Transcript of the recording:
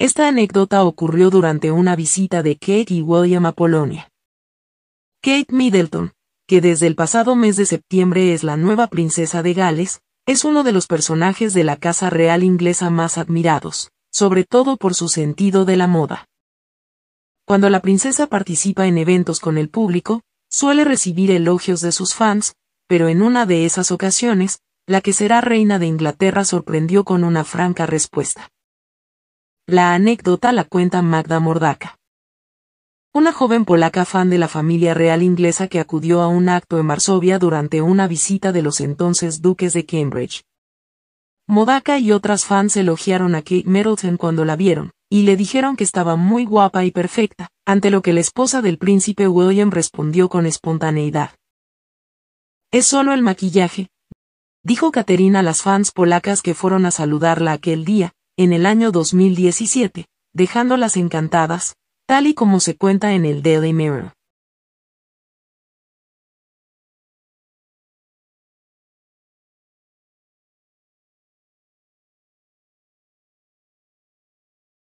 Esta anécdota ocurrió durante una visita de Kate y William a Polonia. Kate Middleton, que desde el pasado mes de septiembre es la nueva princesa de Gales, es uno de los personajes de la Casa Real inglesa más admirados, sobre todo por su sentido de la moda. Cuando la princesa participa en eventos con el público, suele recibir elogios de sus fans, pero en una de esas ocasiones, la que será reina de Inglaterra sorprendió con una franca respuesta. La anécdota la cuenta Magda Mordaca. Una joven polaca fan de la familia real inglesa que acudió a un acto en Varsovia durante una visita de los entonces duques de Cambridge. Modaka y otras fans elogiaron a Kate Middleton cuando la vieron, y le dijeron que estaba muy guapa y perfecta, ante lo que la esposa del príncipe William respondió con espontaneidad. Es solo el maquillaje, dijo Caterina a las fans polacas que fueron a saludarla aquel día, en el año 2017, dejándolas encantadas, tal y como se cuenta en el Daily Mirror.